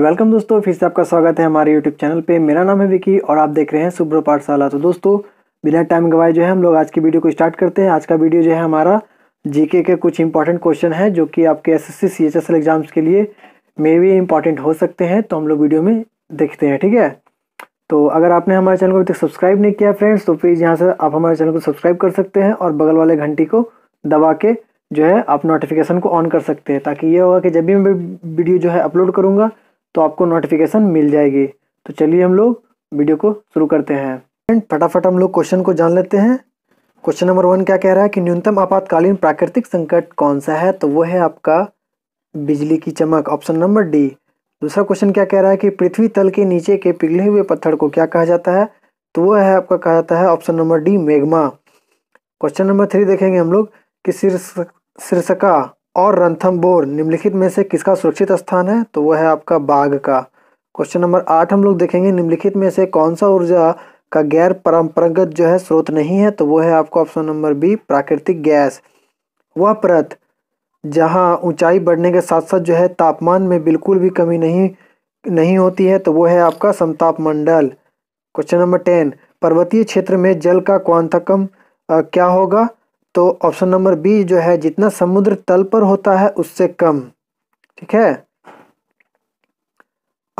welcome दोस्तों फिर से आपका स्वागत है हमारे यूट्यूब चैनल पे मेरा नाम है विकी और आप देख रहे हैं सुब्रो पाठशाला तो दोस्तों बिना टाइम गवाए जो है हम लोग आज की वीडियो को स्टार्ट करते हैं आज का वीडियो जो है हमारा जीके के कुछ इंपॉर्टेंट क्वेश्चन है जो कि आपके एस एस सी एग्जाम्स के लिए मे भी इंपॉर्टेंट हो सकते हैं तो हम लोग वीडियो में देखते हैं ठीक है तो अगर आपने हमारे चैनल को अभी तक सब्सक्राइब नहीं किया फ्रेंड्स तो प्लीज़ यहाँ से आप हमारे चैनल को सब्सक्राइब कर सकते हैं और बगल वाले घंटी को दबा के जो है आप नोटिफिकेशन को ऑन कर सकते हैं ताकि ये होगा कि जब भी मैं वीडियो जो है अपलोड करूँगा तो आपको नोटिफिकेशन मिल जाएगी तो चलिए हम लोग वीडियो को शुरू करते हैं एंड फटाफट हम लोग क्वेश्चन को जान लेते हैं क्वेश्चन नंबर वन क्या कह रहा है कि न्यूनतम आपातकालीन प्राकृतिक संकट कौन सा है तो वो है आपका बिजली की चमक ऑप्शन नंबर डी दूसरा क्वेश्चन क्या कह रहा है कि पृथ्वी तल के नीचे के पिघले हुए पत्थर को क्या कहा जाता है तो वो है आपका कहा जाता है ऑप्शन नंबर डी मेघमा क्वेश्चन नंबर थ्री देखेंगे हम लोग कि शीर्ष शीर्षका और रणथम्बोर निम्नलिखित में से किसका सुरक्षित स्थान है तो वह है आपका बाघ का क्वेश्चन नंबर आठ हम लोग देखेंगे निम्नलिखित में से कौन सा ऊर्जा का गैर परंपरागत जो है स्रोत नहीं है तो वो है आपका ऑप्शन नंबर बी प्राकृतिक गैस वह परत जहाँ ऊंचाई बढ़ने के साथ साथ जो है तापमान में बिल्कुल भी कमी नहीं नहीं होती है तो वो है आपका समताप मंडल क्वेश्चन नंबर टेन पर्वतीय क्षेत्र में जल का क्वांतकम क्या होगा तो ऑप्शन नंबर बी जो है जितना समुद्र तल पर होता है उससे कम ठीक है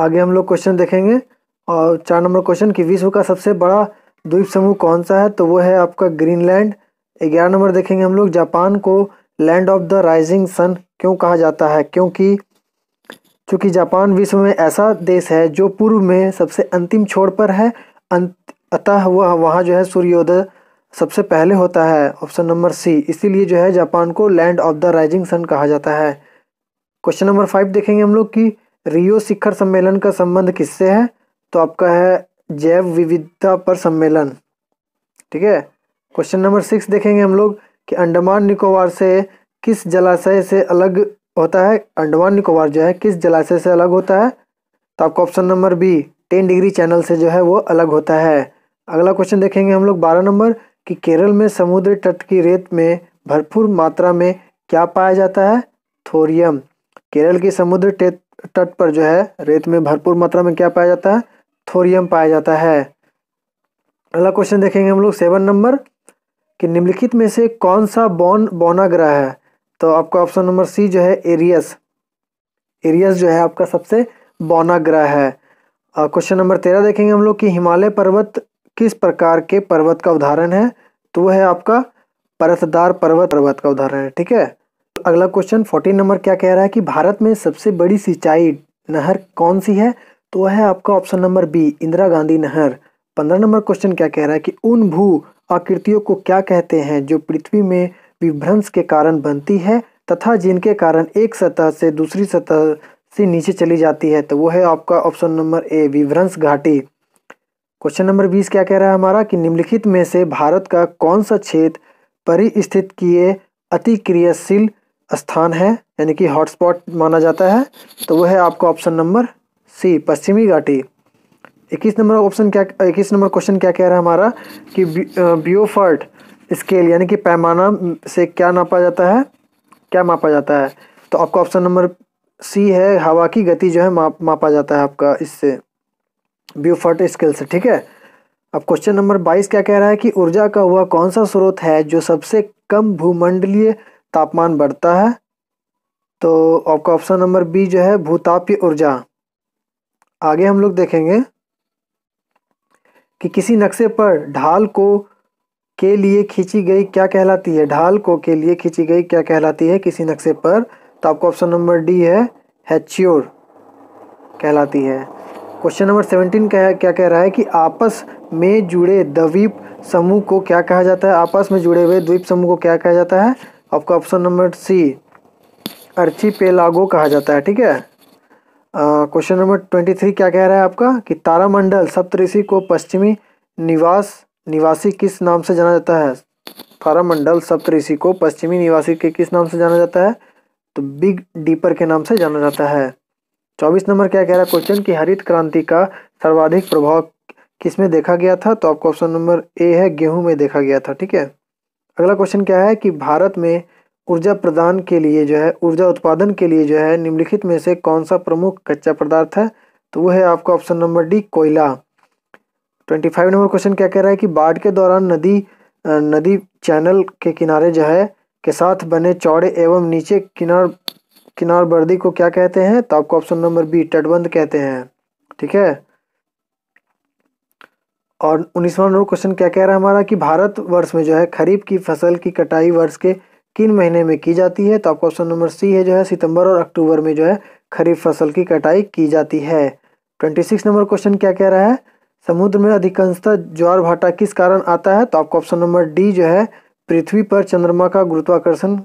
आगे हम लोग क्वेश्चन देखेंगे और चार नंबर क्वेश्चन कि विश्व का सबसे बड़ा द्वीप समूह कौन सा है तो वो है आपका ग्रीनलैंड ग्यारह नंबर देखेंगे हम लोग जापान को land of the rising sun क्यों कहा जाता है क्योंकि चूंकि जापान विश्व में ऐसा देश है जो पूर्व में सबसे अंतिम छोर पर है अंत अतः वह वहाँ जो है सूर्योदय सबसे पहले होता है ऑप्शन नंबर सी इसीलिए जो है जापान को land of the rising sun कहा जाता है क्वेश्चन नंबर फाइव देखेंगे हम लोग कि रियो शिखर सम्मेलन का संबंध किससे है तो आपका है जैव विविधता पर सम्मेलन ठीक है क्वेश्चन नंबर सिक्स देखेंगे हम लोग कि अंडमान निकोबार से किस जलाशय से अलग होता है अंडमान निकोबार जो है किस जलाशय से अलग होता है तो आपका option number B ten degree channel से जो है वो अलग होता है अगला क्वेश्चन देखेंगे हम लोग बारह नंबर कि केरल में समुद्र तट की रेत में भरपूर मात्रा में क्या पाया जाता है थोरियम केरल के समुद्र तट पर जो है रेत में भरपूर मात्रा में क्या पाया जाता है थोरियम पाया जाता है अगला क्वेश्चन देखेंगे हम लोग सेवन नंबर कि निम्नलिखित में से कौन सा बॉन बौना ग्रह है तो आपका ऑप्शन नंबर सी जो है एरियस एरियस जो है आपका सबसे बौना ग्रह है क्वेश्चन नंबर तेरह देखेंगे हम लोग कि हिमालय पर्वत किस प्रकार के पर्वत का उदाहरण है तो वह है आपका परतदार पर्वत पर्वत का उदाहरण है ठीक है तो अगला क्वेश्चन फोर्टीन नंबर क्या कह रहा है कि भारत में सबसे बड़ी सिंचाई नहर कौन सी है तो वह है आपका option number B Indira Gandhi नहर पंद्रह नंबर क्वेश्चन क्या कह रहा है कि उन भू आकृतियों को क्या कहते हैं जो पृथ्वी में विभ्रंश के कारण बनती है तथा जिनके कारण एक सतह से दूसरी सतह से नीचे चली जाती है तो वो है आपका ऑप्शन नंबर ए विभ्रंश घाटी क्वेश्चन नंबर बीस क्या कह रहा है हमारा कि निम्नलिखित में से भारत का कौन सा क्षेत्र परिस्थित किए अतिक्रियाशील स्थान है यानी कि हॉटस्पॉट माना जाता है तो वह है आपका ऑप्शन नंबर सी पश्चिमी घाटी इक्कीस नंबर ऑप्शन क्या इक्कीस नंबर क्वेश्चन क्या कह रहा है हमारा कि ब्योफर्ट स्केल यानी कि पैमाना से क्या नापा जाता है क्या मापा जाता है तो आपका ऑप्शन नंबर सी है हवा की गति जो है माप मापा जाता है आपका इससे ब्यूफर्ट स्किल्स ठीक है अब क्वेश्चन नंबर 22 क्या कह रहा है कि ऊर्जा का हुआ कौन सा स्रोत है जो सबसे कम भूमंडलीय तापमान बढ़ता है तो आपका ऑप्शन नंबर बी जो है भूतापीय ऊर्जा आगे हम लोग देखेंगे कि किसी नक्शे पर ढाल को के लिए खींची गई क्या कहलाती है ढाल को के लिए खींची गई क्या कहलाती है किसी नक्शे पर तो आपका ऑप्शन नंबर डी है हैच्योर e, कहलाती है क्वेश्चन नंबर सेवनटीन क्या क्या कह रहा है कि आपस में जुड़े द्वीप समूह को क्या कहा जाता है आपस में जुड़े हुए द्वीप समूह को क्या कहा जाता है आपका option number C archipelago कहा जाता है ठीक है क्वेश्चन नंबर ट्वेंटी थ्री क्या कह रहा है आपका कि तारामंडल सप्तऋषि को पश्चिमी निवास निवासी किस नाम से जाना जाता है तारामंडल सप्तऋषि को पश्चिमी निवासी के किस नाम से जाना जाता है तो बिग डीपर के नाम से जाना जाता है चौबीस नंबर क्या कह रहा है क्वेश्चन कि हरित क्रांति का सर्वाधिक प्रभाव किस में देखा गया था तो आपको ऑप्शन नंबर ए है गेहूं में देखा गया था ठीक है अगला क्वेश्चन क्या है कि भारत में ऊर्जा प्रदान के लिए जो है ऊर्जा उत्पादन के लिए जो है निम्नलिखित में से कौन सा प्रमुख कच्चा पदार्थ है तो वो है आपका ऑप्शन नंबर डी कोयला ट्वेंटी फाइव नंबर क्वेश्चन क्या कह रहा है कि बाढ़ के दौरान नदी नदी चैनल के किनारे जो है के साथ बने चौड़े एवं नीचे किनार किनार बर्दी को क्या कहते हैं तो आपको ऑप्शन नंबर बी तटबंध कहते हैं ठीक है और उन्नीसवा नंबर क्वेश्चन क्या कह रहा है हमारा कि भारत वर्ष में जो है खरीफ की फसल की कटाई वर्ष के किन महीने में की जाती है तो आपको ऑप्शन नंबर सी है जो है सितंबर और अक्टूबर में जो है खरीफ फसल की कटाई की जाती है ट्वेंटी सिक्स नंबर क्वेश्चन क्या कह रहा है समुद्र में अधिकांशतः ज्वार भाटा किस कारण आता है तो आपको ऑप्शन नंबर डी जो है पृथ्वी पर चंद्रमा का गुरुत्वाकर्षण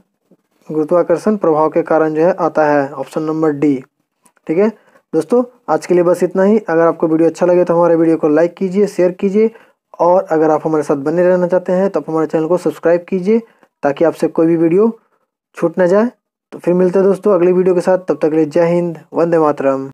गुरुत्वाकर्षण प्रभाव के कारण जो है आता है ऑप्शन नंबर डी ठीक है दोस्तों आज के लिए बस इतना ही अगर आपको वीडियो अच्छा लगे तो हमारे वीडियो को लाइक कीजिए शेयर कीजिए और अगर आप हमारे साथ बने रहना चाहते हैं तो आप हमारे चैनल को सब्सक्राइब कीजिए ताकि आपसे कोई भी वीडियो छूट ना जाए तो फिर मिलते हैं दोस्तों अगली वीडियो के साथ तब तक के लिए जय हिंद वंदे मातरम